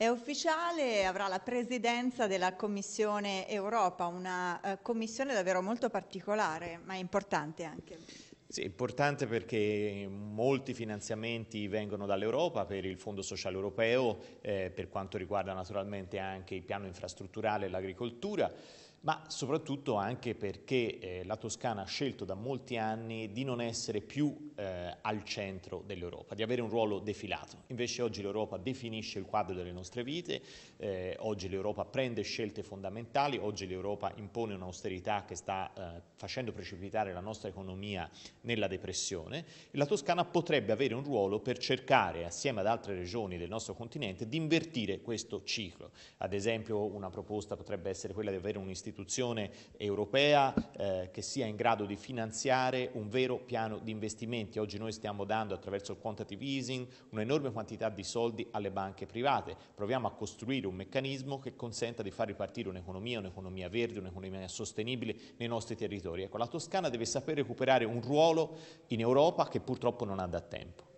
È ufficiale, avrà la presidenza della Commissione Europa, una eh, commissione davvero molto particolare, ma importante anche. Sì, importante perché molti finanziamenti vengono dall'Europa per il Fondo Sociale Europeo, eh, per quanto riguarda naturalmente anche il piano infrastrutturale e l'agricoltura ma soprattutto anche perché eh, la Toscana ha scelto da molti anni di non essere più eh, al centro dell'Europa, di avere un ruolo defilato. Invece oggi l'Europa definisce il quadro delle nostre vite, eh, oggi l'Europa prende scelte fondamentali, oggi l'Europa impone un'austerità che sta eh, facendo precipitare la nostra economia nella depressione la Toscana potrebbe avere un ruolo per cercare, assieme ad altre regioni del nostro continente, di invertire questo ciclo. Ad esempio una proposta potrebbe essere quella di avere un istituto istituzione europea eh, che sia in grado di finanziare un vero piano di investimenti. Oggi noi stiamo dando attraverso il quantitative easing un'enorme quantità di soldi alle banche private. Proviamo a costruire un meccanismo che consenta di far ripartire un'economia, un'economia verde, un'economia sostenibile nei nostri territori. Ecco, la Toscana deve saper recuperare un ruolo in Europa che purtroppo non ha da tempo.